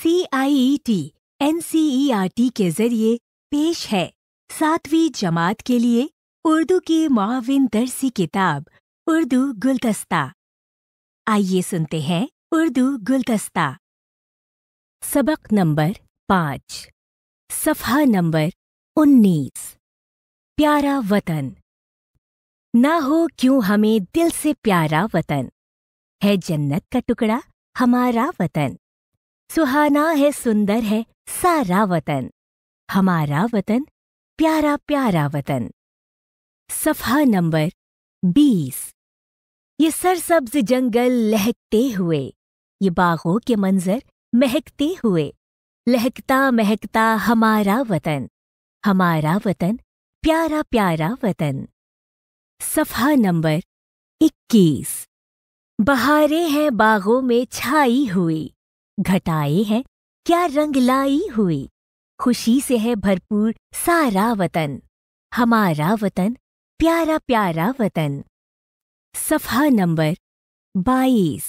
C I E T N C E R T के जरिए पेश है सातवीं जमात के लिए उर्दू की माविन दरसी किताब उर्दू गुलदस्ता आइए सुनते हैं उर्दू गुलदस्ता सबक नंबर पाँच सफा नंबर उन्नीस प्यारा वतन ना हो क्यों हमें दिल से प्यारा वतन है जन्नत का टुकड़ा हमारा वतन सुहाना है सुंदर है सारा वतन हमारा वतन प्यारा प्यारा वतन सफा नंबर बीस ये सरसब्ज जंगल लहकते हुए ये बागों के मंजर महकते हुए लहकता महकता हमारा वतन हमारा वतन प्यारा प्यारा वतन सफा नंबर इक्कीस बहारे हैं बागों में छाई हुई घटाए हैं क्या रंग लाई हुई खुशी से है भरपूर सारा वतन हमारा वतन प्यारा प्यारा वतन सफा नंबर बाईस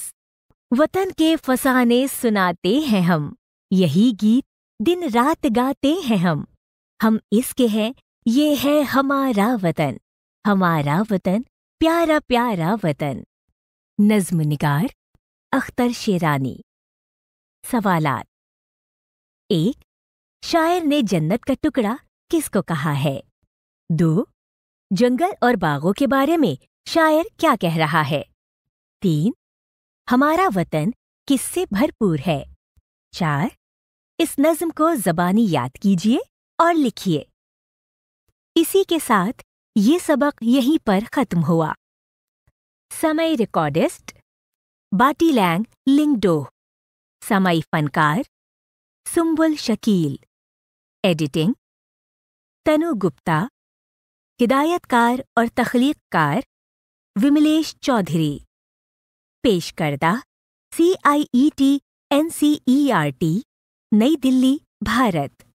वतन के फसाने सुनाते हैं हम यही गीत दिन रात गाते हैं हम हम इसके हैं ये है हमारा वतन हमारा वतन प्यारा प्यारा वतन नज्म निगार अख्तर शेरानी सवालात एक शायर ने जन्नत का टुकड़ा किसको कहा है दो जंगल और बागों के बारे में शायर क्या कह रहा है तीन हमारा वतन किससे भरपूर है चार इस नज्म को जबानी याद कीजिए और लिखिए इसी के साथ ये सबक यहीं पर खत्म हुआ समय रिकॉर्डिस्ट बाटी लैंग लिंगडोह समय फनकार सुम्बुल शकील एडिटिंग तनु गुप्ता हिदायतकार और तख्लीकार विमलेश चौधरी पेशकर्दा C I E T N C E R T New Delhi Bharat